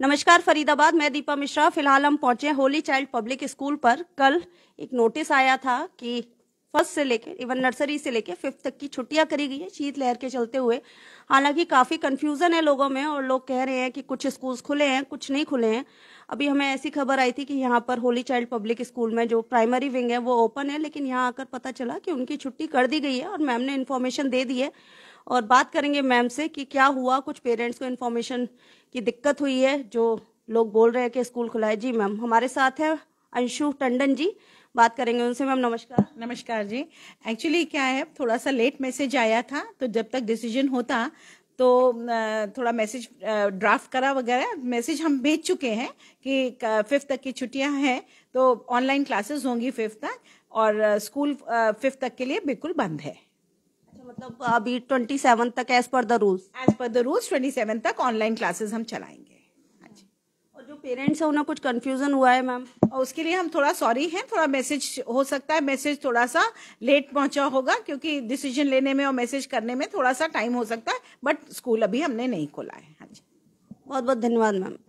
नमस्कार फरीदाबाद मैं दीपा मिश्रा फिलहाल हम पहुंचे होली चाइल्ड पब्लिक स्कूल पर कल एक नोटिस आया था कि फर्स्ट से लेकर इवन नर्सरी से लेकर फिफ्थ तक की छुट्टियां करी गई है शीतलहर के चलते हुए हालांकि काफी कंफ्यूजन है लोगों में और लोग कह रहे हैं कि कुछ स्कूल्स खुले हैं कुछ नहीं खुले हैं अभी हमें ऐसी खबर आई थी कि यहाँ पर होली चाइल्ड पब्लिक स्कूल में जो प्राइमरी विंग है वो ओपन है लेकिन यहाँ आकर पता चला कि उनकी छुट्टी कर दी गई है और मैम ने इन्फॉर्मेशन दे दी है और बात करेंगे मैम से कि क्या हुआ कुछ पेरेंट्स को इन्फॉर्मेशन की दिक्कत हुई है जो लोग बोल रहे हैं कि स्कूल खुला है जी मैम हमारे साथ है अंशु टंडन जी बात करेंगे उनसे मैम नमस्कार नमस्कार जी एक्चुअली क्या है थोड़ा सा लेट मैसेज आया था तो जब तक डिसीजन होता तो थोड़ा मैसेज ड्राफ्ट करा वगैरह मैसेज हम भेज चुके हैं कि फिफ्थ तक की छुट्टियां हैं तो ऑनलाइन क्लासेस होंगी फिफ्थ तक और स्कूल फिफ्थ तक के लिए बिल्कुल बंद है मतलब अभी ट्वेंटी सेवन तक as per the rules as per the rules twenty seven तक ऑनलाइन क्लासेस हम चलाएंगे हाँ और जो पेरेंट्स है उन्हें कुछ कंफ्यूजन हुआ है मैम और उसके लिए हम थोड़ा सॉरी हैं थोड़ा मैसेज हो सकता है मैसेज थोड़ा सा लेट पहुंचा होगा क्योंकि डिसीजन लेने में और मैसेज करने में थोड़ा सा टाइम हो सकता है बट स्कूल अभी हमने नहीं खोला है हाँ जी बहुत बहुत धन्यवाद मैम